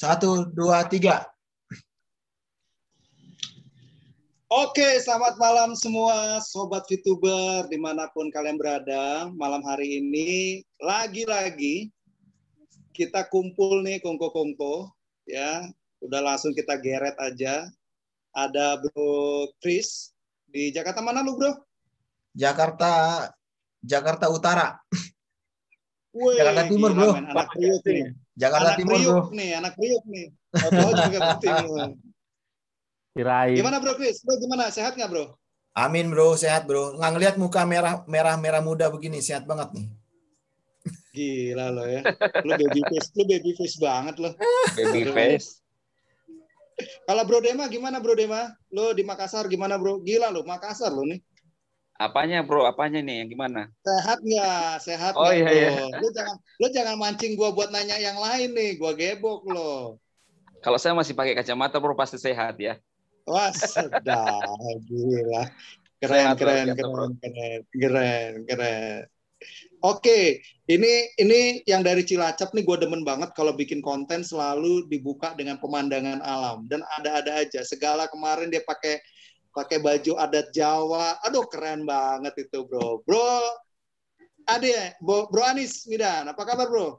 Satu, dua, tiga. Oke, selamat malam semua Sobat VTuber dimanapun kalian berada. Malam hari ini lagi-lagi kita kumpul nih kongko-kongko. ya Udah langsung kita geret aja. Ada Bro Chris di Jakarta mana lu Bro? Jakarta Jakarta Utara. Wey, Jakarta Timur Bro. anak Jakarta anak Timur Priuk nih, anak kriuk nih. Oto juga penting. Kirain. Gimana bro Chris? Bro gimana? Sehat nggak bro? Amin bro, sehat bro. Nggak ngelihat muka merah merah merah muda begini, sehat banget nih. Gila lo ya. Lo baby face, lo baby face banget lo. Baby face. Kalau Bro Dema gimana Bro Dema? Lo di Makassar gimana Bro? Gila lo, Makassar lo nih. Apanya bro? Apanya nih? Yang gimana? Sehat nggak? Sehat oh, iya, iya. Lo jangan lo jangan mancing gua buat nanya yang lain nih. Gua gebok lo. Kalau saya masih pakai kacamata bro pasti sehat ya. Wah sedap gila. Keren, sehat, keren, bro, keren, keren, keren, keren, keren. Oke, ini ini yang dari Cilacap nih gue demen banget kalau bikin konten selalu dibuka dengan pemandangan alam dan ada-ada aja. Segala kemarin dia pakai pakai baju adat Jawa. Aduh keren banget itu bro. Bro, Ade, bro, bro Anis Midan, apa kabar bro?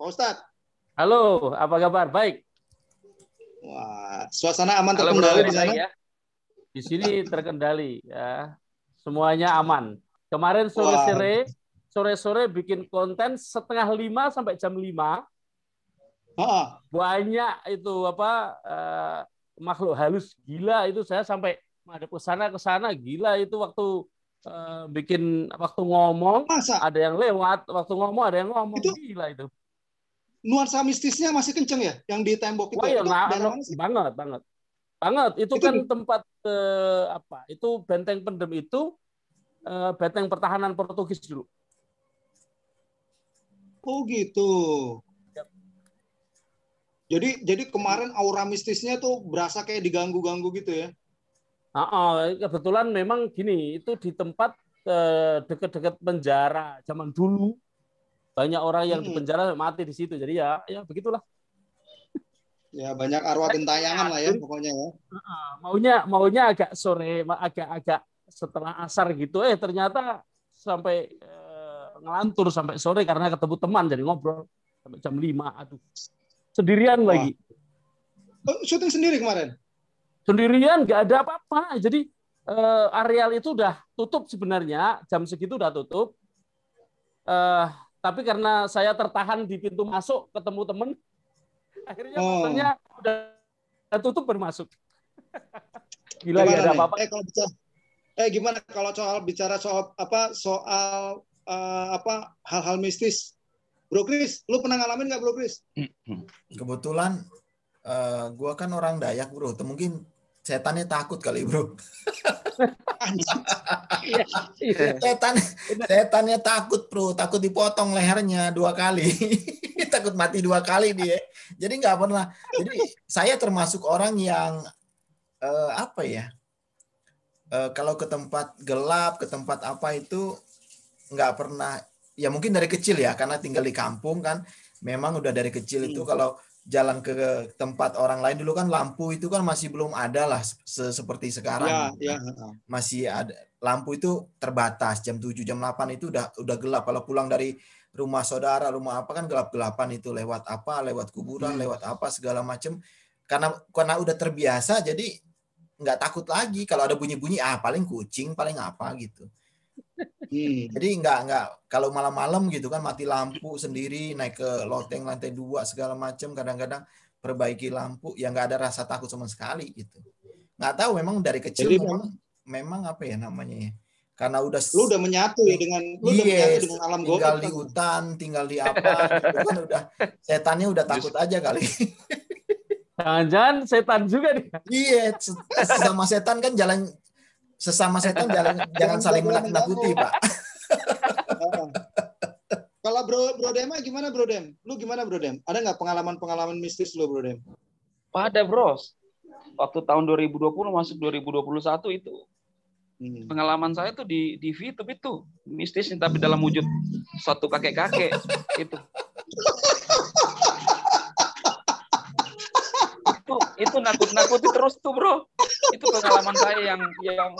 Pak ustad Halo, apa kabar? Baik. Wah, suasana aman terkendali Halo, di sana? Ya. Di sini terkendali ya. Semuanya aman. Kemarin sore-sore, sore-sore bikin konten setengah lima sampai jam lima. Oh. Banyak itu apa eh, makhluk halus gila itu saya sampai ada ke sana ke sana gila itu waktu uh, bikin waktu ngomong Masa? ada yang lewat waktu ngomong ada yang ngomong itu, gila itu nuansa mistisnya masih kenceng ya yang di tembok itu, Wah, itu iya, nah, nah banget banget banget itu, itu kan tempat uh, apa itu benteng pendem itu uh, benteng pertahanan Portugis dulu oh gitu jadi jadi kemarin aura mistisnya tuh berasa kayak diganggu-ganggu gitu ya. Uh, uh, kebetulan memang gini, itu di tempat eh, deket-deket penjara zaman dulu banyak orang yang hmm. di penjara mati di situ. Jadi ya ya begitulah. Ya banyak arwah gentayangan eh, lah ya pokoknya ya. Uh, maunya maunya agak sore, agak-agak setelah asar gitu. Eh ternyata sampai uh, ngelantur sampai sore karena ketemu teman jadi ngobrol sampai jam 5. Aduh sendirian Wah. lagi. Oh, syuting sendiri kemarin? Sendirian, nggak ada apa-apa. Jadi uh, areal itu udah tutup sebenarnya, jam segitu udah tutup. Uh, tapi karena saya tertahan di pintu masuk ketemu temen, akhirnya oh. udah, udah tutup bermasuk. Gila gimana ya ada apa-apa. Eh kalau bicara, eh gimana kalau soal bicara soal apa soal uh, apa hal-hal mistis Bro Kris, lu pernah ngalamin nggak Bro Kris? Mm-hmm. Kebetulan uh, gua kan orang Dayak, Bro. Tuh mungkin setannya takut kali, Bro. setan setannya takut, Bro. Takut dipotong lehernya dua kali. takut mati dua kali dia. Jadi nggak pernah. Jadi saya termasuk orang yang uh, apa ya? Uh, kalau ke tempat gelap, ke tempat apa itu nggak pernah ya mungkin dari kecil ya karena tinggal di kampung kan memang udah dari kecil itu iya. kalau jalan ke tempat orang lain dulu kan lampu itu kan masih belum ada lah seperti sekarang. Ya, ya. Masih ada lampu itu terbatas jam 7 jam 8 itu udah udah gelap kalau pulang dari rumah saudara rumah apa kan gelap-gelapan itu lewat apa lewat kuburan hmm. lewat apa segala macam karena karena udah terbiasa jadi nggak takut lagi kalau ada bunyi-bunyi ah paling kucing paling apa gitu. Hmm. Jadi nggak nggak kalau malam-malam gitu kan mati lampu sendiri naik ke loteng lantai dua segala macam kadang-kadang perbaiki lampu ya nggak ada rasa takut sama sekali gitu. Nggak tahu memang dari kecil Jadi, memang, memang apa ya namanya ya karena udah lu udah menyatu ya dengan lu yes, udah iya, menyatu dengan alam gue tinggal kan, di hutan tinggal di apa gitu kan udah setannya udah takut aja kali jangan-jangan setan juga nih iya yes, sama setan kan jalan Sesama setan jangan, jangan saling menakut-nakuti, Pak. Kalau Bro Bro Dema gimana Bro Dem? Lu gimana Bro Dem? Ada nggak pengalaman-pengalaman mistis lu Bro Dem? Ada bros. Waktu tahun 2020 masuk 2021 itu hmm. pengalaman saya tuh di di VTube itu mistis tapi dalam wujud satu kakek-kakek itu. itu nakut-nakuti terus tuh bro itu pengalaman saya yang yang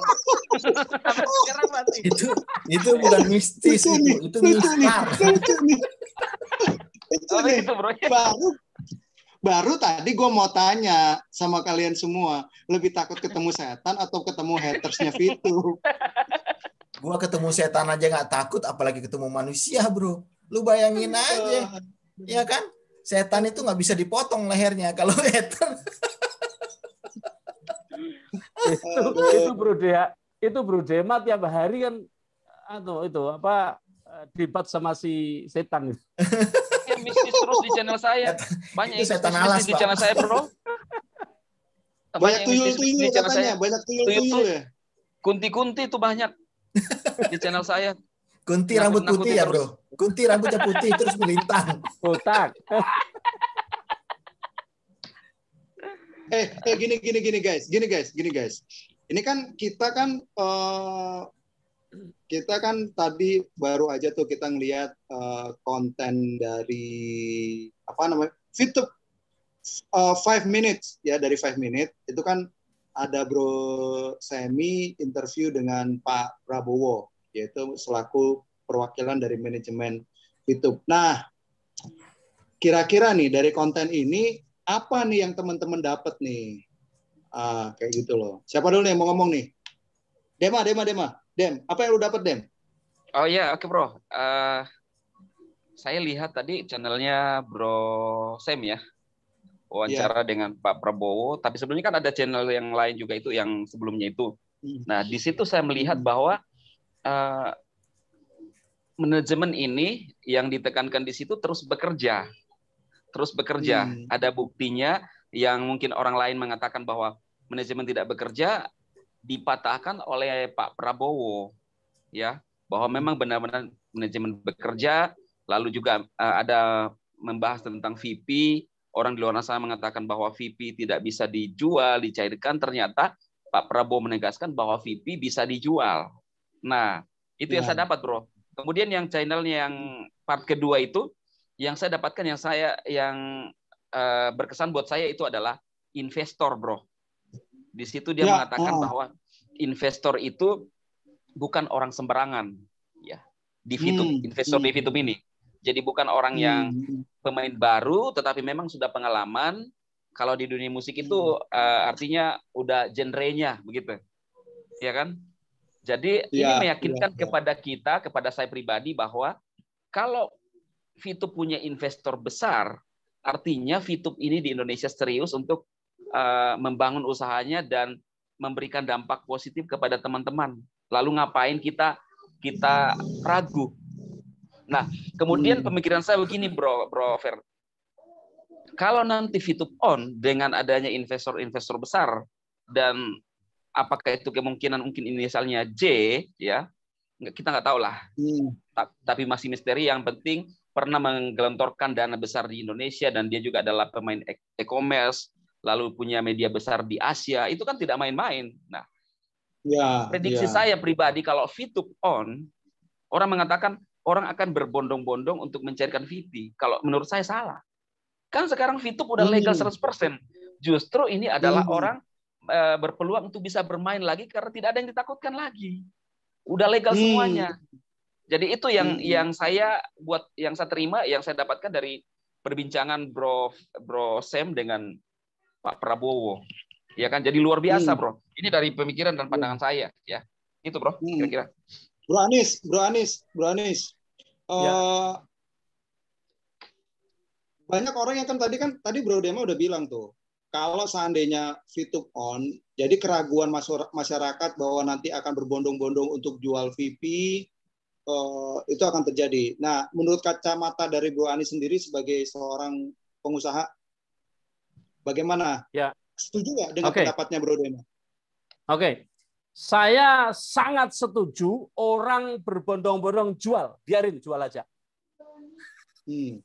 sekarang masih itu itu bukan mistis itu gitu. itu, itu, itu itu nih itu nih nah. baru baru tadi gue mau tanya sama kalian semua lebih takut ketemu setan atau ketemu hatersnya fitur? gue ketemu setan aja nggak takut apalagi ketemu manusia bro lu bayangin aja ya kan setan itu nggak bisa dipotong lehernya kalau setan. itu, itu ya? itu brudema tiap hari kan atau itu apa eh, debat sama si setan itu terus di channel saya banyak itu setan alas di channel saya bro banyak tuyul tuyul di channel saya banyak tuyul tuyul ya kunti kunti itu banyak di channel saya Kunti nah, rambut putih, putih ya bro. Kunti rambutnya putih terus melintang. Putak. eh, eh gini gini gini guys, gini guys, gini guys. Ini kan kita kan uh, kita kan tadi baru aja tuh kita ngelihat uh, eh, konten dari apa namanya fitur uh, eh, five minutes ya dari five minutes itu kan ada Bro Semi interview dengan Pak Prabowo yaitu selaku perwakilan dari manajemen YouTube. Nah, kira-kira nih dari konten ini apa nih yang teman-teman dapat nih? Ah, kayak gitu loh. Siapa dulu nih yang mau ngomong nih? Dema, Dema, Dema. Dem, apa yang lu dapat, Dem? Oh iya, oke, okay, Bro. Uh, saya lihat tadi channelnya Bro Sam ya wawancara yeah. dengan Pak Prabowo. Tapi sebelumnya kan ada channel yang lain juga itu yang sebelumnya itu. Hmm. Nah di situ saya melihat bahwa Eh, manajemen ini yang ditekankan di situ terus bekerja, terus bekerja. Hmm. Ada buktinya yang mungkin orang lain mengatakan bahwa manajemen tidak bekerja dipatahkan oleh Pak Prabowo, ya bahwa hmm. memang benar-benar manajemen bekerja. Lalu juga uh, ada membahas tentang VP. Orang di luar sana mengatakan bahwa VP tidak bisa dijual, dicairkan. Ternyata Pak Prabowo menegaskan bahwa VP bisa dijual. Nah, itu ya. yang saya dapat, Bro. Kemudian yang channel yang part kedua itu yang saya dapatkan yang saya yang uh, berkesan buat saya itu adalah investor, Bro. Di situ dia ya. ya. mengatakan oh. bahwa investor itu bukan orang sembarangan, ya. Di Vitum, hmm. investor hmm. di Vitum ini. Jadi bukan orang hmm. yang hmm. pemain baru tetapi memang sudah pengalaman kalau di dunia musik itu hmm. uh, artinya udah genrenya begitu. Ya kan? Jadi ya, ini iya, meyakinkan ya, ya. kepada kita, kepada saya pribadi bahwa kalau Vitup punya investor besar, artinya Vitup ini di Indonesia serius untuk uh, membangun usahanya dan memberikan dampak positif kepada teman-teman. Lalu ngapain kita kita ragu? Nah, kemudian hmm. pemikiran saya begini, Bro, Bro Fer. Kalau nanti Vitup on dengan adanya investor-investor besar dan apakah itu kemungkinan mungkin inisialnya J ya kita nggak tahu lah hmm. tapi masih misteri yang penting pernah menggelontorkan dana besar di Indonesia dan dia juga adalah pemain e-, e-commerce lalu punya media besar di Asia itu kan tidak main-main nah ya, prediksi ya. saya pribadi kalau Vtub on orang mengatakan orang akan berbondong-bondong untuk mencarikan VT kalau menurut saya salah kan sekarang Vtub udah hmm. legal 100% justru ini adalah hmm. orang Eh, berpeluang untuk bisa bermain lagi karena tidak ada yang ditakutkan lagi. Udah legal hmm. semuanya. Jadi itu yang hmm. yang saya buat yang saya terima, yang saya dapatkan dari perbincangan Bro Bro Sam dengan Pak Prabowo. Ya kan? Jadi luar biasa, hmm. Bro. Ini dari pemikiran dan pandangan hmm. saya, ya. Itu, Bro, kira-kira. Bro Anis, Bro Anis, Bro Anis. Uh, ya. banyak orang yang kan tadi kan tadi Bro Dema udah bilang tuh kalau seandainya VTube on, jadi keraguan masyarakat bahwa nanti akan berbondong-bondong untuk jual VP uh, eh, itu akan terjadi. Nah, menurut kacamata dari Bu Ani sendiri sebagai seorang pengusaha, bagaimana? Ya. Setuju nggak dengan okay. pendapatnya Bro Dema? Oke, okay. saya sangat setuju orang berbondong-bondong jual, biarin jual aja. Hmm.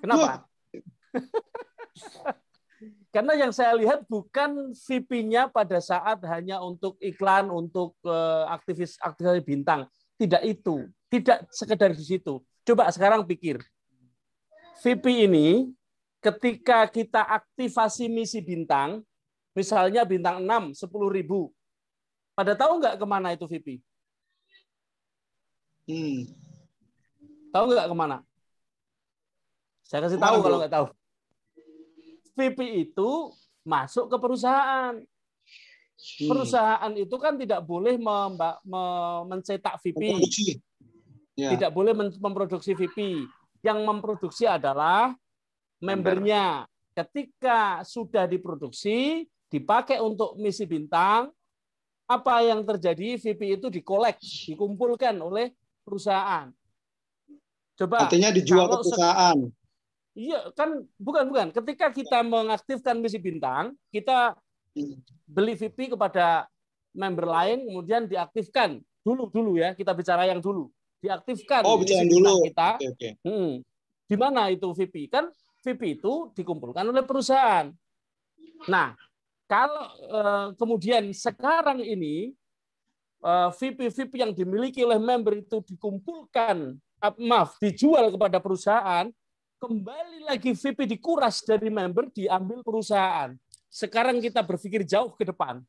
Kenapa? Karena yang saya lihat bukan VP-nya pada saat hanya untuk iklan, untuk eh, aktivis aktivis bintang. Tidak itu. Tidak sekedar di situ. Coba sekarang pikir. VP ini ketika kita aktivasi misi bintang, misalnya bintang 6, 10 ribu. Pada tahu nggak kemana itu VP? Hmm. Tahu nggak kemana? Saya kasih tahu, tahu kalau nggak tahu. VP itu masuk ke perusahaan. Hmm. Perusahaan itu kan tidak boleh mencetak VP. Ya. Tidak boleh memproduksi VP. Yang memproduksi adalah membernya. Ketika sudah diproduksi, dipakai untuk misi bintang, apa yang terjadi VP itu dikolek, dikumpulkan oleh perusahaan. Coba artinya dijual ke perusahaan. Iya, kan bukan bukan. Ketika kita mengaktifkan misi bintang, kita beli VIP kepada member lain, kemudian diaktifkan dulu dulu ya. Kita bicara yang dulu, diaktifkan oh, misi bintang dulu. kita. Okay, okay. Hmm. Di mana itu VIP? Kan VIP itu dikumpulkan oleh perusahaan. Nah, kalau eh, kemudian sekarang ini eh, VIP-VIP VP yang dimiliki oleh member itu dikumpulkan, ah, maaf, dijual kepada perusahaan, kembali lagi VP dikuras dari member diambil perusahaan. Sekarang kita berpikir jauh ke depan.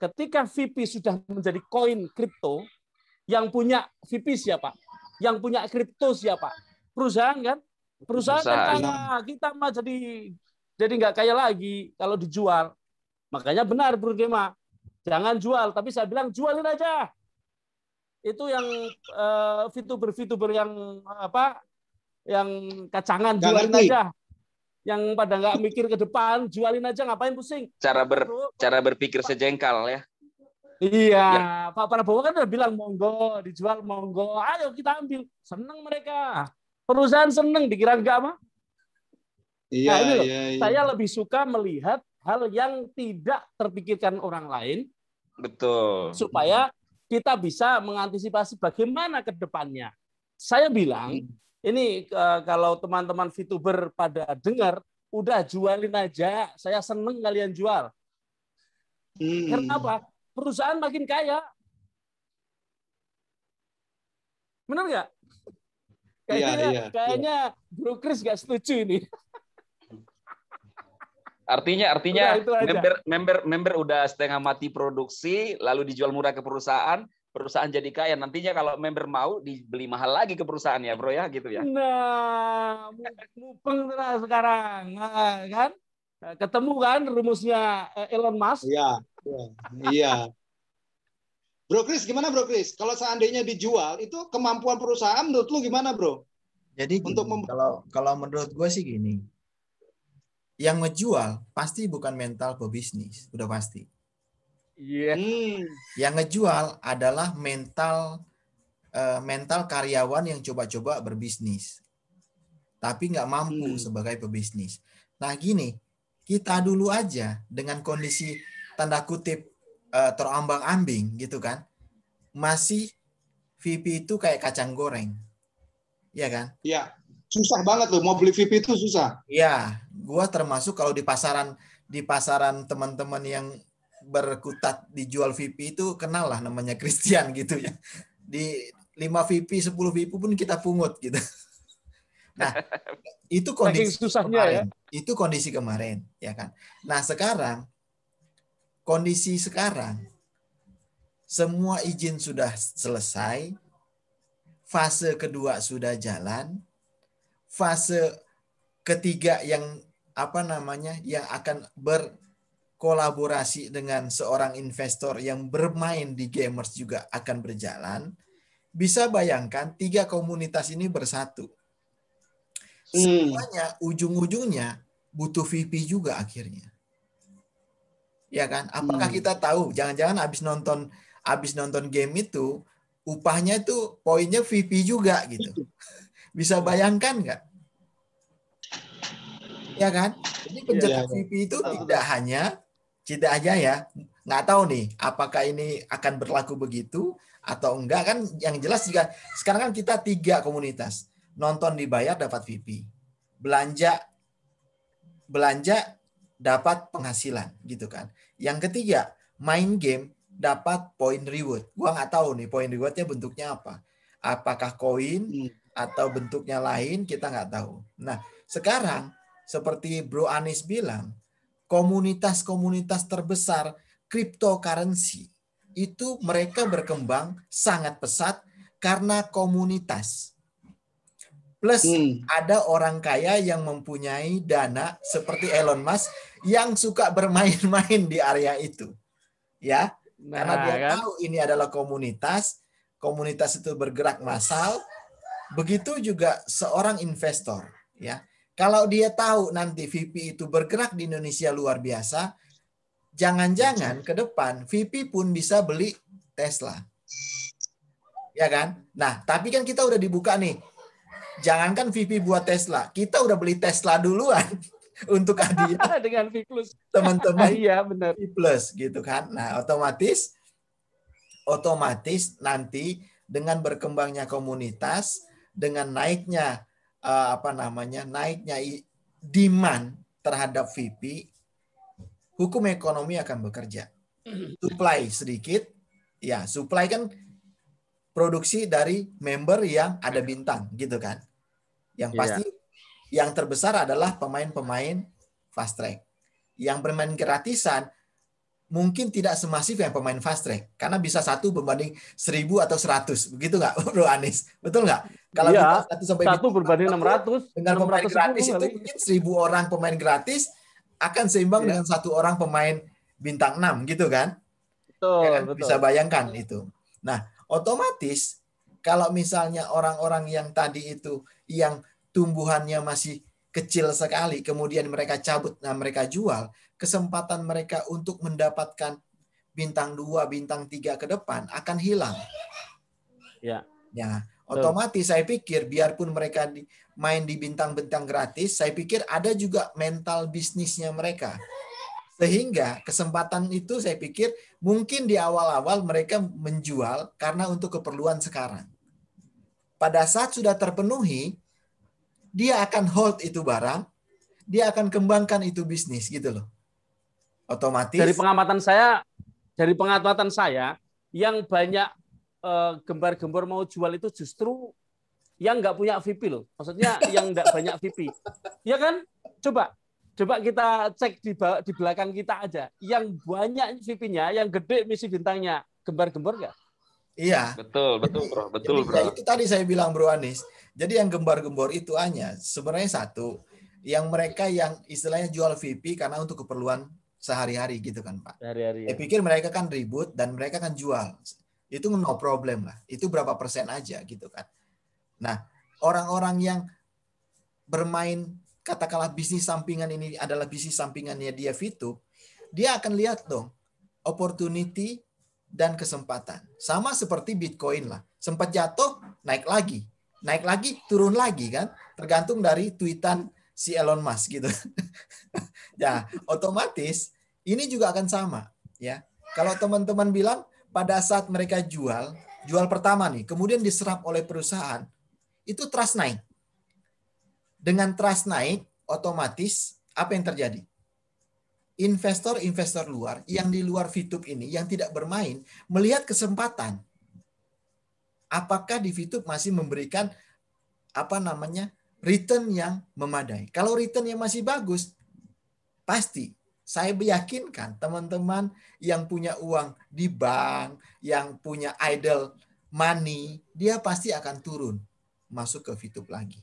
Ketika VP sudah menjadi koin kripto, yang punya VP siapa? Yang punya kripto siapa? Perusahaan kan? Perusahaan, kan perusahaan. kan kaya. Kita mah jadi jadi nggak kaya lagi kalau dijual. Makanya benar Bro Gema. Jangan jual, tapi saya bilang jualin aja. Itu yang uh, eh, fitur-fitur yang apa yang kacangan gak jualin ngerti. aja yang pada nggak mikir ke depan jualin aja ngapain pusing cara ber Terus, cara berpikir sejengkal ya Iya, ya. Pak Prabowo kan udah bilang monggo dijual monggo, ayo kita ambil. Seneng mereka, perusahaan seneng dikira enggak mah? Iya, nah, iya, iya. Saya lebih suka melihat hal yang tidak terpikirkan orang lain. Betul. Supaya kita bisa mengantisipasi bagaimana ke depannya. Saya bilang hmm. Ini uh, kalau teman-teman VTuber pada dengar, udah jualin aja. Saya seneng kalian jual. Hmm. Karena apa? Perusahaan makin kaya. Benar nggak? Kayaknya, iya, iya, kayaknya iya. Bro Chris nggak setuju ini. Artinya artinya udah, member member member udah setengah mati produksi lalu dijual murah ke perusahaan, perusahaan jadi kaya nantinya kalau member mau dibeli mahal lagi ke perusahaan ya bro ya gitu ya nah mupeng sekarang nah, kan ketemu kan rumusnya eh, Elon Musk iya iya, iya. Bro Chris, gimana Bro Chris? Kalau seandainya dijual, itu kemampuan perusahaan menurut lu gimana Bro? Jadi gini, untuk kalau kalau menurut gue sih gini, yang ngejual pasti bukan mental pebisnis, udah pasti Yeah. Hmm. Yang ngejual adalah mental uh, mental karyawan yang coba-coba berbisnis, tapi nggak mampu hmm. sebagai pebisnis. Nah gini, kita dulu aja dengan kondisi tanda kutip uh, terambang-ambing gitu kan, masih VIP itu kayak kacang goreng, ya kan? Iya. Yeah. Susah banget loh mau beli VIP itu susah. Iya, gua termasuk kalau di pasaran di pasaran teman-teman yang berkutat dijual VIP itu kenal lah namanya Christian gitu ya. Di 5 VIP 10 VIP pun kita pungut gitu. Nah, itu kondisi susahnya ya. kemarin. Ya. Itu kondisi kemarin, ya kan. Nah, sekarang kondisi sekarang semua izin sudah selesai, fase kedua sudah jalan, fase ketiga yang apa namanya yang akan ber kolaborasi dengan seorang investor yang bermain di gamers juga akan berjalan, bisa bayangkan tiga komunitas ini bersatu. Hmm. Semuanya hmm. ujung-ujungnya butuh VP juga akhirnya. Ya kan? Apakah hmm. kita tahu jangan-jangan habis nonton habis nonton game itu upahnya itu poinnya VP juga gitu. Hmm. Bisa bayangkan nggak? Ya kan? Jadi iya, pencetak ya, ya, VP itu tidak hanya Cita aja ya. Nggak tahu nih apakah ini akan berlaku begitu atau enggak kan yang jelas juga sekarang kan kita tiga komunitas. Nonton dibayar dapat VIP. Belanja belanja dapat penghasilan gitu kan. Yang ketiga, main game dapat poin reward. Gua nggak tahu nih poin rewardnya bentuknya apa. Apakah koin hmm. atau bentuknya lain kita nggak tahu. Nah sekarang seperti Bro Anis bilang komunitas-komunitas terbesar cryptocurrency itu mereka berkembang sangat pesat karena komunitas. Plus hmm. ada orang kaya yang mempunyai dana seperti Elon Musk yang suka bermain-main di area itu. Ya, nah, karena dia kan? tahu ini adalah komunitas, komunitas itu bergerak massal. Begitu juga seorang investor, ya. Kalau dia tahu nanti VP itu bergerak di Indonesia luar biasa, jangan-jangan iya. ke depan VP pun bisa beli Tesla. Ya kan? Nah, tapi kan kita udah dibuka nih. Jangankan VP buat Tesla, kita udah beli Tesla duluan untuk hadiah dengan V teman-teman iya benar V plus gitu kan nah otomatis otomatis nanti dengan berkembangnya komunitas dengan naiknya Eh, apa namanya naiknya demand terhadap VP, hukum ekonomi akan bekerja. Supply sedikit, ya supply kan produksi dari member yang ada bintang gitu kan. Yang iya. pasti yeah. yang terbesar adalah pemain-pemain fast track. Yang bermain gratisan mungkin tidak semasif yang pemain fast track karena bisa satu berbanding seribu atau seratus begitu nggak Bro Anies betul nggak kalau ya, satu sampai satu berbanding enam ratus dengan pemain gratis itu mungkin seribu orang pemain gratis akan seimbang ya. dengan satu orang pemain bintang enam gitu kan betul, ya kan? betul. bisa bayangkan itu nah otomatis kalau misalnya orang-orang yang tadi itu yang tumbuhannya masih kecil sekali kemudian mereka cabut nah mereka jual kesempatan mereka untuk mendapatkan bintang dua, bintang tiga ke depan akan hilang. Ya. Ya, otomatis saya pikir biarpun mereka main di bintang-bintang gratis, saya pikir ada juga mental bisnisnya mereka. Sehingga kesempatan itu saya pikir mungkin di awal-awal mereka menjual karena untuk keperluan sekarang. Pada saat sudah terpenuhi, dia akan hold itu barang, dia akan kembangkan itu bisnis gitu loh otomatis dari pengamatan saya dari pengamatan saya yang banyak eh, gembar-gembor mau jual itu justru yang nggak punya VIP loh. Maksudnya yang nggak banyak VIP, Ya kan? Coba coba kita cek di di belakang kita aja. Yang banyak vip nya yang gede misi bintangnya, gembar-gembor nggak? Iya. Betul, betul, Bro. Betul, jadi, ya Bro. Itu tadi saya bilang Bro Anis. Jadi yang gembar-gembor itu hanya sebenarnya satu, yang mereka yang istilahnya jual VIP karena untuk keperluan sehari-hari gitu kan Pak. Sehari-hari. Ya. pikir mereka kan ribut dan mereka kan jual. Itu no problem lah. Itu berapa persen aja gitu kan. Nah, orang-orang yang bermain katakanlah bisnis sampingan ini adalah bisnis sampingannya dia fitu, dia akan lihat dong opportunity dan kesempatan. Sama seperti Bitcoin lah. Sempat jatuh, naik lagi. Naik lagi, turun lagi kan. Tergantung dari tweetan si Elon Musk gitu. ya, otomatis ini juga akan sama, ya. Kalau teman-teman bilang pada saat mereka jual, jual pertama nih, kemudian diserap oleh perusahaan, itu trust naik. Dengan trust naik, otomatis apa yang terjadi? Investor-investor luar yang di luar Fitup ini yang tidak bermain melihat kesempatan. Apakah di Fitup masih memberikan apa namanya return yang memadai. Kalau return yang masih bagus, pasti saya meyakinkan teman-teman yang punya uang di bank, yang punya idle money, dia pasti akan turun masuk ke VTube lagi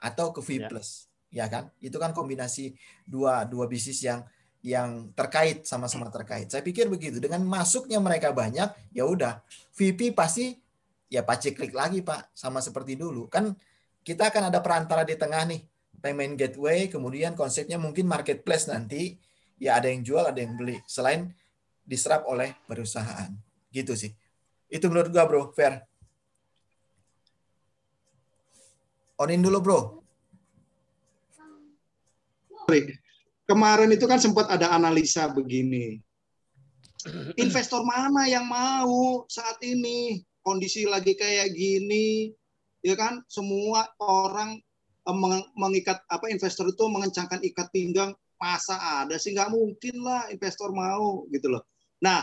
atau ke V+. Ya. Plus, ya. ya kan? Itu kan kombinasi dua dua bisnis yang yang terkait sama-sama terkait. Saya pikir begitu. Dengan masuknya mereka banyak, ya udah VP pasti ya pacik klik lagi, Pak, sama seperti dulu. Kan kita akan ada perantara di tengah nih payment gateway kemudian konsepnya mungkin marketplace nanti ya ada yang jual ada yang beli selain diserap oleh perusahaan gitu sih itu menurut gua bro fair onin dulu bro kemarin itu kan sempat ada analisa begini investor mana yang mau saat ini kondisi lagi kayak gini ya kan semua orang eh, mengikat apa investor itu mengencangkan ikat pinggang masa ada sih nggak mungkin lah investor mau gitu loh. Nah,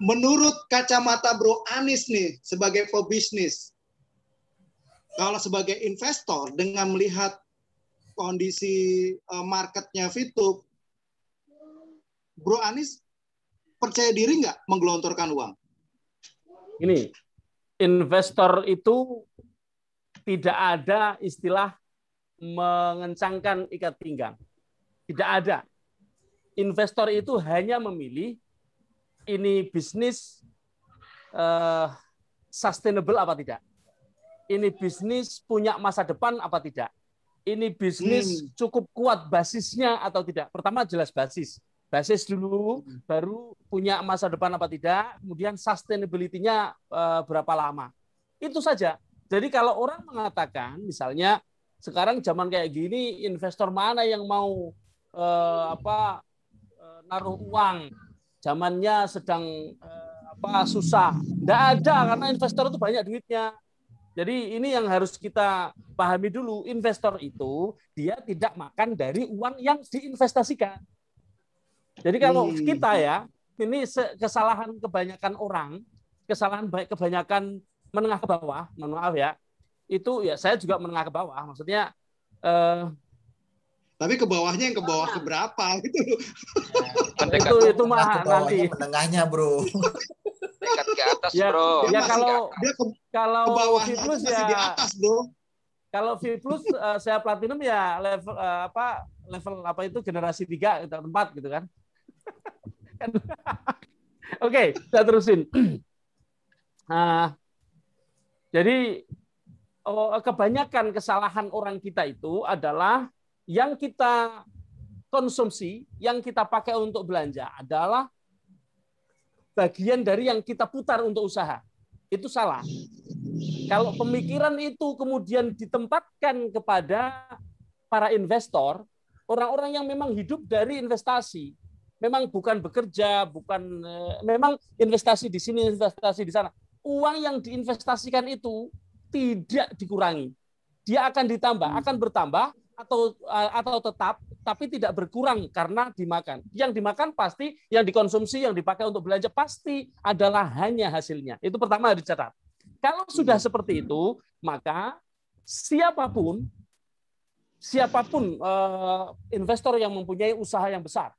menurut kacamata Bro Anis nih sebagai pebisnis, kalau sebagai investor dengan melihat kondisi eh, marketnya Fitup, Bro Anis percaya diri nggak menggelontorkan uang? Ini investor itu tidak ada istilah mengencangkan ikat pinggang. Tidak ada. Investor itu hanya memilih ini bisnis uh, sustainable apa tidak. Ini bisnis punya masa depan apa tidak. Ini bisnis hmm. cukup kuat basisnya atau tidak. Pertama jelas basis basis dulu hmm. baru punya masa depan apa tidak kemudian sustainability-nya uh, berapa lama itu saja jadi kalau orang mengatakan misalnya sekarang zaman kayak gini investor mana yang mau uh, apa uh, naruh uang zamannya sedang apa susah tidak ada karena investor itu banyak duitnya jadi ini yang harus kita pahami dulu investor itu dia tidak makan dari uang yang diinvestasikan jadi kalau kita ya, ini kesalahan kebanyakan orang, kesalahan baik kebanyakan menengah ke bawah, mohon maaf ya, itu ya saya juga menengah ke bawah, maksudnya. Eh, Tapi ke bawahnya yang ke bawah gitu. iya, ke berapa gitu itu itu mah nanti. Menengahnya bro. Dekat ke atas ya, bro. Ya kalau dia ke, kalau ke bawah, ya. Di atas bro. Kalau V plus uh, saya platinum ya level uh, apa level apa itu generasi tiga atau 4 gitu kan. Oke, okay, saya terusin. Nah, jadi oh, kebanyakan kesalahan orang kita itu adalah yang kita konsumsi, yang kita pakai untuk belanja adalah bagian dari yang kita putar untuk usaha. Itu salah. Kalau pemikiran itu kemudian ditempatkan kepada para investor, orang-orang yang memang hidup dari investasi, memang bukan bekerja, bukan eh, memang investasi di sini, investasi di sana. Uang yang diinvestasikan itu tidak dikurangi. Dia akan ditambah, hmm. akan bertambah atau eh, atau tetap tapi tidak berkurang karena dimakan. Yang dimakan pasti, yang dikonsumsi, yang dipakai untuk belanja pasti adalah hanya hasilnya. Itu pertama harus dicatat. Kalau sudah hmm. seperti itu, maka siapapun siapapun eh, investor yang mempunyai usaha yang besar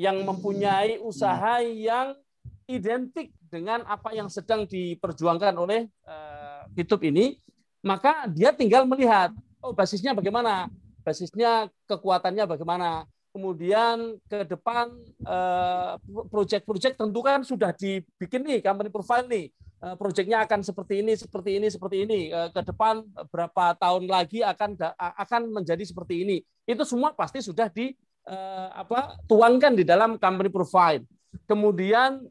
yang hmm. mempunyai usaha yang identik dengan apa yang sedang diperjuangkan oleh uh, YouTube ini, maka dia tinggal melihat oh basisnya bagaimana, basisnya kekuatannya bagaimana, kemudian ke depan eh, proyek-proyek tentu kan sudah dibikin nih company profile nih eh, proyeknya akan seperti ini seperti ini seperti ini ke depan berapa tahun lagi akan akan menjadi seperti ini itu semua pasti sudah di eh, apa tuangkan di dalam company profile. Kemudian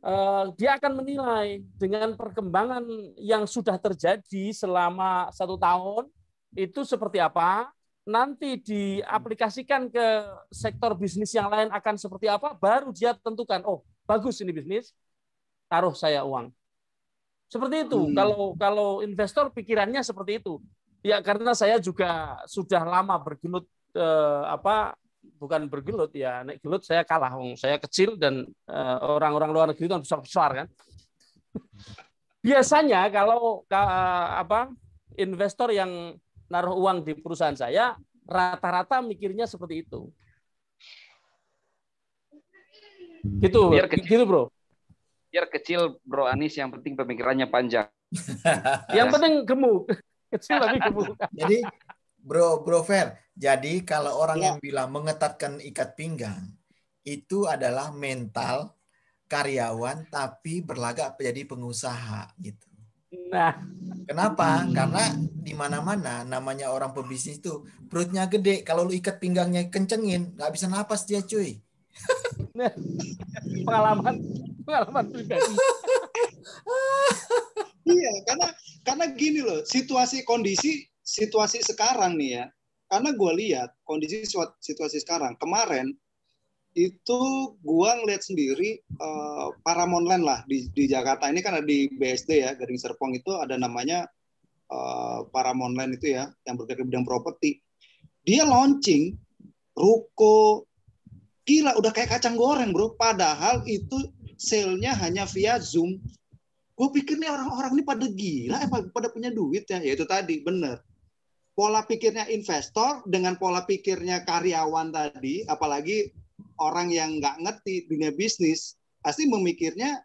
eh, dia akan menilai dengan perkembangan yang sudah terjadi selama satu tahun itu seperti apa, nanti diaplikasikan ke sektor bisnis yang lain akan seperti apa, baru dia tentukan, oh bagus ini bisnis, taruh saya uang. Seperti itu. Hmm. Kalau kalau investor pikirannya seperti itu. Ya karena saya juga sudah lama bergelut eh, apa bukan bergelut ya naik gelut saya kalah wong saya kecil dan orang eh, orang-orang luar negeri itu besar besar kan, kan. biasanya kalau ka, apa investor yang naruh uang di perusahaan saya rata-rata mikirnya seperti itu gitu biar kecil, gitu bro biar kecil bro Anis yang penting pemikirannya panjang yang penting gemuk kecil tapi gemuk jadi Bro, Bro Fer, jadi kalau orang ya. yang bilang mengetatkan ikat pinggang, itu adalah mental karyawan tapi berlagak jadi pengusaha gitu. Nah, kenapa? Karena di mana-mana namanya orang pebisnis itu perutnya gede. Kalau lu ikat pinggangnya kencengin, nggak bisa napas dia cuy. pengalaman pengalaman pribadi. iya, karena karena gini loh, situasi kondisi situasi sekarang nih ya, karena gue lihat kondisi situasi sekarang, kemarin itu gue ngeliat sendiri uh, eh, Paramonland lah di, di Jakarta ini kan ada di BSD ya, Gading Serpong itu ada namanya uh, eh, Paramonland itu ya, yang bergerak di bidang properti. Dia launching ruko gila udah kayak kacang goreng bro padahal itu sale-nya hanya via Zoom gue pikir nih orang-orang ini pada gila apa pada punya duit ya ya itu tadi bener pola pikirnya investor dengan pola pikirnya karyawan tadi, apalagi orang yang nggak ngerti dunia bisnis, pasti memikirnya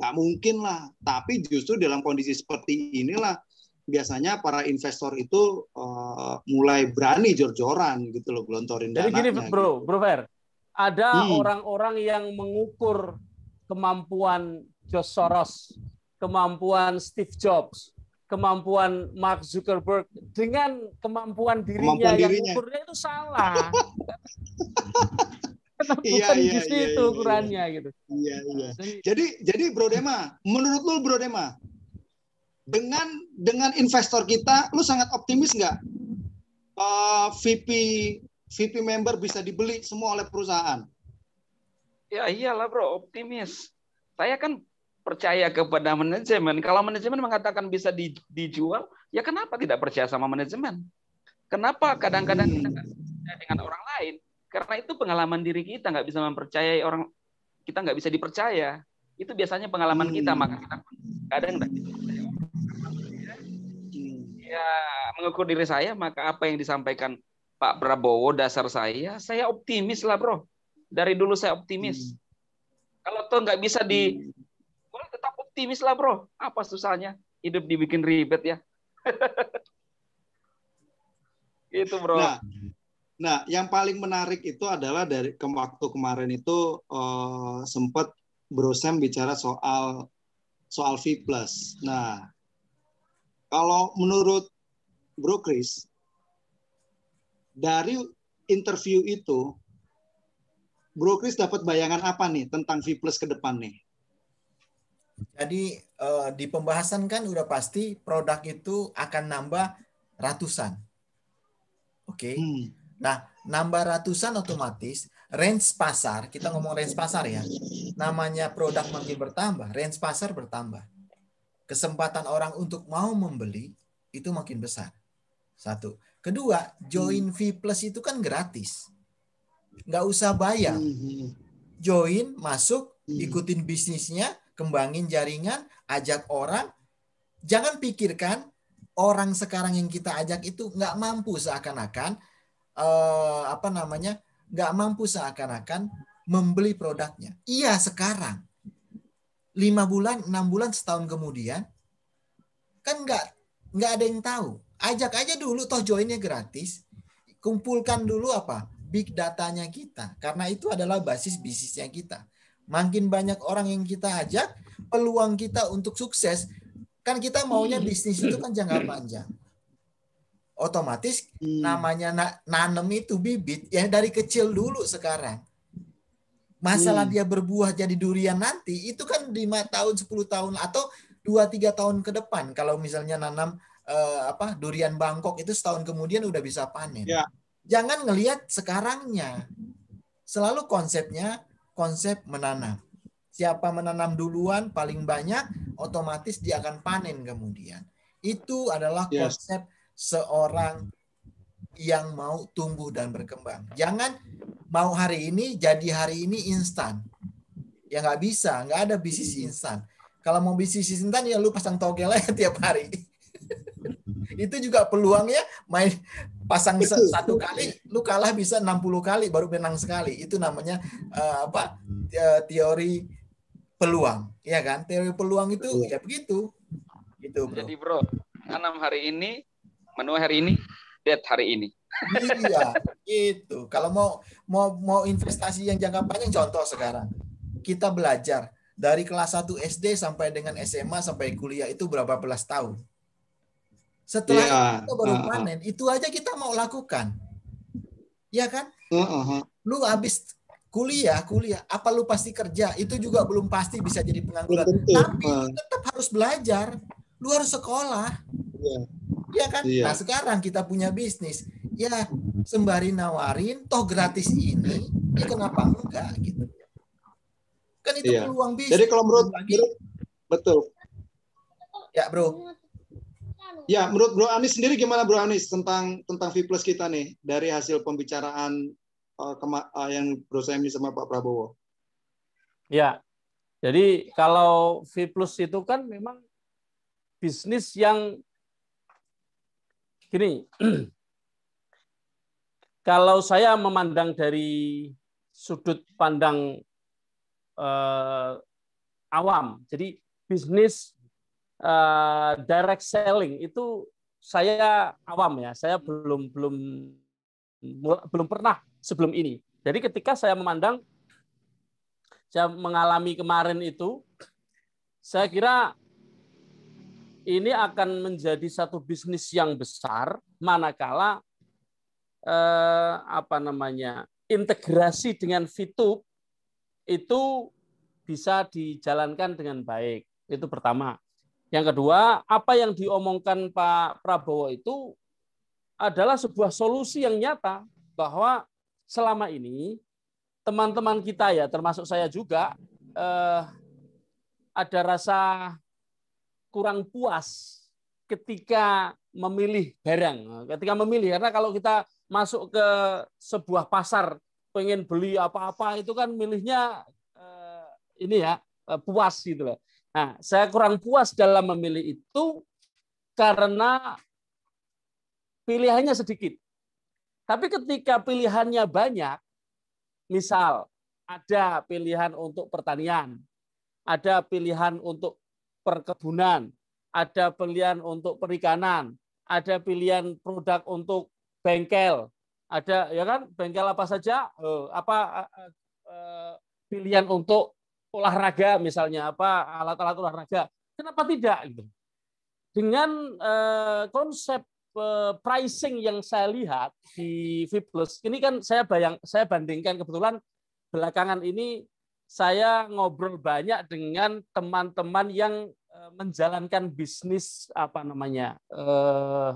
nggak mungkin lah. Tapi justru dalam kondisi seperti inilah biasanya para investor itu uh, mulai berani jor-joran gitu loh gelontorin dana. Jadi gini bro, gitu. bro Fer, ada hmm. orang-orang hmm. yang mengukur kemampuan Josh Soros, kemampuan Steve Jobs, kemampuan Mark Zuckerberg dengan kemampuan dirinya, kemampuan dirinya. yang ukurnya itu salah. Karena iya, bukan iya, di iya, situ iya, iya. ukurannya iya. gitu. Iya, iya. Nah, jadi jadi Bro Dema, menurut lu Bro Dema, dengan dengan investor kita, lu sangat optimis nggak? Uh, eh, VP VP member bisa dibeli semua oleh perusahaan. Ya iyalah bro, optimis. Saya kan percaya kepada manajemen. Kalau manajemen mengatakan bisa dijual, ya kenapa tidak percaya sama manajemen? Kenapa kadang-kadang kita nggak percaya dengan orang lain? Karena itu pengalaman diri kita nggak bisa mempercayai orang, kita nggak bisa dipercaya. Itu biasanya pengalaman kita, hmm. maka kita kadang nggak hmm. Ya, mengukur diri saya, maka apa yang disampaikan Pak Prabowo dasar saya, saya optimis lah bro. Dari dulu saya optimis. Hmm. Kalau toh nggak bisa di optimis lah bro. Apa susahnya? Hidup dibikin ribet ya. itu bro. Nah, nah, yang paling menarik itu adalah dari ke waktu kemarin itu uh, eh, sempat Bro Sam bicara soal soal V+. Plus. Nah, kalau menurut Bro Chris, dari interview itu, Bro Chris dapat bayangan apa nih tentang V Plus ke depan nih? Jadi uh, di pembahasan kan udah pasti produk itu akan nambah ratusan. Oke. Okay? Hmm. Nah, nambah ratusan otomatis range pasar, kita ngomong range pasar ya. Namanya produk makin bertambah, range pasar bertambah. Kesempatan orang untuk mau membeli itu makin besar. Satu. Kedua, join fee hmm. plus itu kan gratis. Nggak usah bayar. Hmm, hmm, join, masuk, ikutin bisnisnya, kembangin jaringan, ajak orang. Jangan pikirkan orang sekarang yang kita ajak itu nggak mampu seakan-akan eh, apa namanya nggak mampu seakan-akan membeli produknya. Iya sekarang. Lima bulan, enam bulan, setahun kemudian kan nggak nggak ada yang tahu. Ajak aja dulu toh joinnya gratis. Kumpulkan dulu apa big datanya kita karena itu adalah basis bisnisnya kita. Makin banyak orang yang kita ajak, peluang kita untuk sukses, kan kita maunya hmm. bisnis itu kan jangka panjang. Otomatis hmm. namanya na nanem itu bibit ya dari kecil dulu sekarang. Masalah hmm. dia berbuah jadi durian nanti itu kan 5 tahun, 10 tahun atau 2 3 tahun ke depan kalau misalnya nanam eh, apa durian Bangkok itu setahun kemudian udah bisa panen. Ya. Jangan ngelihat sekarangnya. Selalu konsepnya konsep menanam. Siapa menanam duluan paling banyak, otomatis dia akan panen kemudian. Itu adalah konsep yes. seorang yang mau tumbuh dan berkembang. Jangan mau hari ini jadi hari ini instan. Ya nggak bisa, nggak ada bisnis instan. Kalau mau bisnis instan ya lu pasang togel aja tiap hari. itu juga peluangnya main pasang bisa satu kali lu kalah bisa 60 kali baru menang sekali itu namanya uh, apa teori peluang ya kan teori peluang itu ya begitu gitu bro. jadi bro enam hari ini menu hari ini dead hari ini iya Itu. kalau mau mau mau investasi yang jangka panjang contoh sekarang kita belajar dari kelas 1 SD sampai dengan SMA sampai kuliah itu berapa belas tahun setelah yeah. kita baru uh -huh. panen, itu aja kita mau lakukan. Ya kan? Uh -huh. Lu habis kuliah, kuliah, apa lu pasti kerja? Itu juga belum pasti bisa jadi pengangguran. Tapi uh. tetap harus belajar. Lu harus sekolah. Iya ya kan? Yeah. Nah, sekarang kita punya bisnis. Ya, sembari nawarin toh gratis ini, ya kenapa enggak gitu. Kan itu yeah. peluang bisnis. Jadi kalau menurut, menurut betul. Ya, Bro. Ya, menurut Bro Anies sendiri gimana Bro Anies tentang tentang V plus kita nih dari hasil pembicaraan uh, kema uh, yang Bro Semi sama Pak Prabowo? Ya, jadi kalau V plus itu kan memang bisnis yang gini. kalau saya memandang dari sudut pandang uh, awam, jadi bisnis Eh, direct selling itu saya awam ya, saya belum belum belum pernah sebelum ini. Jadi ketika saya memandang saya mengalami kemarin itu, saya kira ini akan menjadi satu bisnis yang besar manakala eh, apa namanya integrasi dengan fitup itu bisa dijalankan dengan baik. Itu pertama. Yang kedua, apa yang diomongkan Pak Prabowo itu adalah sebuah solusi yang nyata bahwa selama ini teman-teman kita ya termasuk saya juga eh, ada rasa kurang puas ketika memilih barang ketika memilih karena kalau kita masuk ke sebuah pasar pengen beli apa-apa itu kan milihnya eh, ini ya eh, puas gitu loh Nah, saya kurang puas dalam memilih itu karena pilihannya sedikit. Tapi ketika pilihannya banyak, misal ada pilihan untuk pertanian, ada pilihan untuk perkebunan, ada pilihan untuk perikanan, ada pilihan produk untuk bengkel, ada ya kan bengkel apa saja, eh, apa eh, eh, pilihan untuk olahraga misalnya apa alat-alat olahraga kenapa tidak gitu dengan uh, konsep uh, pricing yang saya lihat di Plus ini kan saya bayang saya bandingkan kebetulan belakangan ini saya ngobrol banyak dengan teman-teman yang eh, menjalankan bisnis apa namanya uh,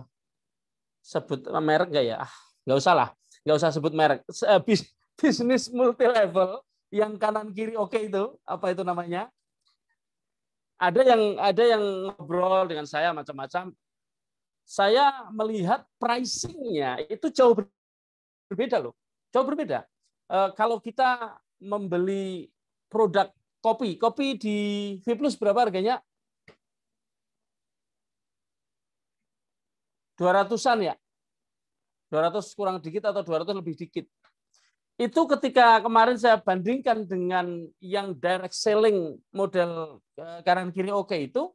sebut merek gak ya ah nggak usah lah nggak usah sebut merek bisnis multi level yang kanan kiri oke okay itu apa itu namanya ada yang ada yang ngobrol dengan saya macam-macam saya melihat pricingnya itu jauh berbeda loh jauh berbeda e, kalau kita membeli produk kopi kopi di V Plus berapa harganya 200-an ya 200 kurang dikit atau 200 lebih dikit itu ketika kemarin saya bandingkan dengan yang direct selling model eh, kanan kiri oke itu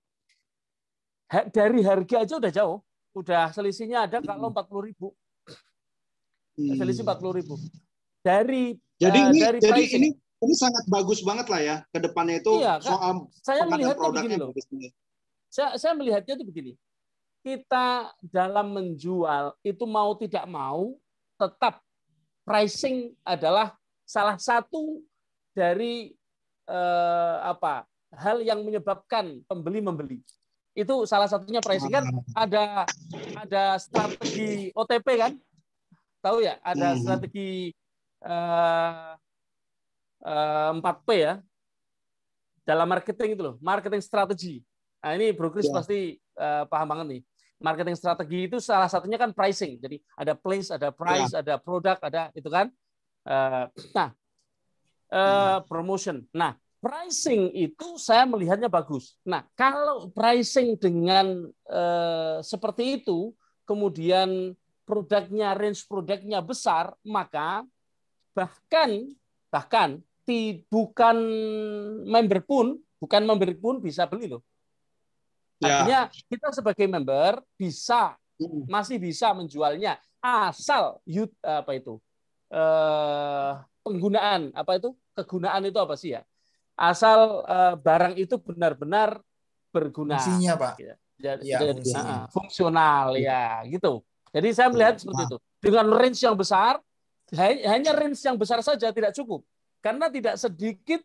dari harga aja udah jauh udah selisihnya ada kalau empat puluh ribu hmm. selisih empat puluh ribu dari jadi uh, ini dari jadi pricing. ini ini sangat bagus banget lah ya ke depannya itu iya, soal saya melihatnya begini loh saya saya melihatnya itu begini kita dalam menjual itu mau tidak mau tetap pricing adalah salah satu dari eh, apa hal yang menyebabkan pembeli membeli itu salah satunya pricing kan ah. ada ada strategi OTP kan tahu ya ada hmm. strategi eh, eh, 4 P ya dalam marketing itu loh marketing strategi nah ini Bro ya. pasti eh, paham banget nih marketing strategi itu salah satunya kan pricing. Jadi ada place, ada price, ya. ada produk, ada itu kan. Eh, nah, eh, hmm. promotion. Nah, pricing itu saya melihatnya bagus. Nah, kalau pricing dengan eh, seperti itu, kemudian produknya range produknya besar, maka bahkan bahkan bukan member pun bukan member pun bisa beli loh Ya. Artinya ya. kita sebagai member bisa hmm. masih bisa menjualnya asal apa itu eh, penggunaan apa itu kegunaan itu apa sih ya asal eh, barang itu benar-benar berguna fungsinya pak iya. ya, iya, jadi, ya, fungsional ya. ya gitu jadi saya melihat ya. seperti maaf. itu dengan range yang besar hanya range yang besar saja tidak cukup karena tidak sedikit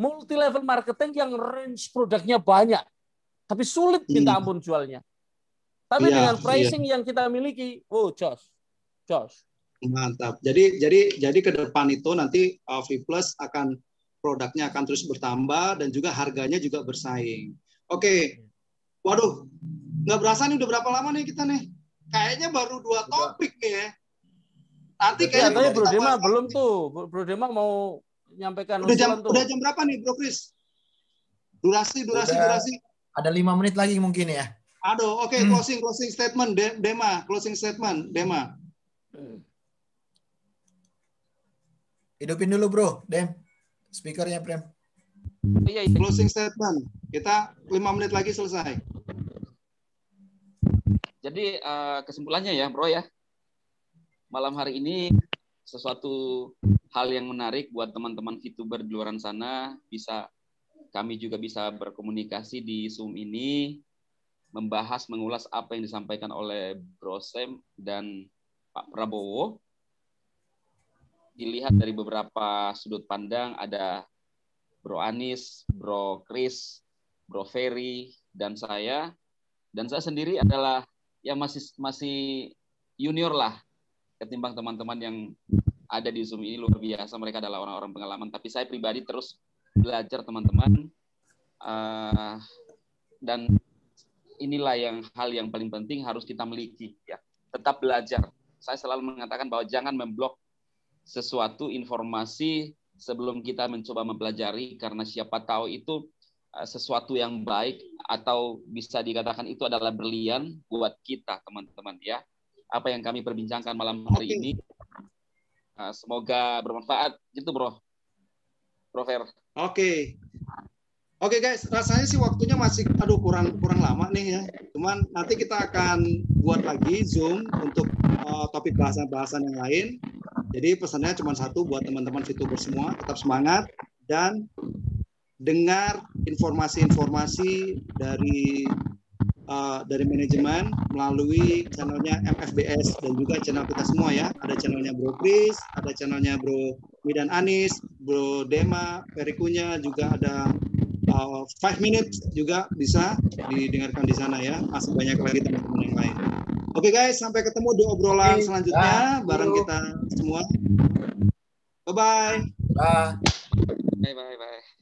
multi level marketing yang range produknya banyak tapi sulit iya. minta ampun jualnya. Tapi iya, dengan iya. pricing iya. yang kita miliki, oh jos, jos. Mantap. Jadi jadi jadi ke depan itu nanti uh, V Plus akan produknya akan terus bertambah dan juga harganya juga bersaing. Oke. Okay. Waduh, nggak berasa nih udah berapa lama nih kita nih? Kayaknya baru dua topik nih ya. Nanti kayaknya ya, Bro Dema belum tuh. Bro Dema mau nyampaikan udah jam, tuh. Udah jam berapa nih Bro Kris? Durasi, durasi, udah. durasi. Ada lima menit lagi mungkin ya. Aduh, oke okay, hmm. closing closing statement De Dema, closing statement Dema. Hmm. Hidupin dulu bro, Dem. Speakernya Prem. Oh, iya, iya, Closing statement. Kita lima menit lagi selesai. Jadi eh, kesimpulannya ya, Bro ya. Malam hari ini sesuatu hal yang menarik buat teman-teman VTuber di luar sana bisa kami juga bisa berkomunikasi di Zoom ini, membahas, mengulas apa yang disampaikan oleh Bro Sam dan Pak Prabowo. Dilihat dari beberapa sudut pandang, ada Bro Anis, Bro Chris, Bro Ferry, dan saya. Dan saya sendiri adalah yang masih masih junior lah ketimbang teman-teman yang ada di Zoom ini luar biasa. Mereka adalah orang-orang pengalaman. Tapi saya pribadi terus belajar teman-teman uh, dan inilah yang hal yang paling penting harus kita miliki ya tetap belajar saya selalu mengatakan bahwa jangan memblok sesuatu informasi sebelum kita mencoba mempelajari karena siapa tahu itu eh, sesuatu yang baik atau bisa dikatakan itu adalah berlian buat kita teman-teman ya apa yang kami perbincangkan malam hari ini eh, semoga bermanfaat gitu bro Oke. Oke guys, rasanya sih waktunya masih aduh kurang kurang lama nih ya. Cuman nanti kita akan buat lagi Zoom untuk uh, topik bahasan-bahasan yang lain. Jadi pesannya cuma satu buat teman-teman fitur semua, tetap semangat dan dengar informasi-informasi dari uh, dari manajemen melalui channelnya MFBS dan juga channel kita semua ya. Ada channelnya Bro Chris, ada channelnya Bro Widan Anis, Bro Dema, Perikunya juga ada uh, Five Minutes juga bisa didengarkan di sana ya. Masih banyak lagi teman-teman yang lain. Oke okay guys, sampai ketemu di obrolan selanjutnya bareng kita semua. Bye-bye. Bye bye bye.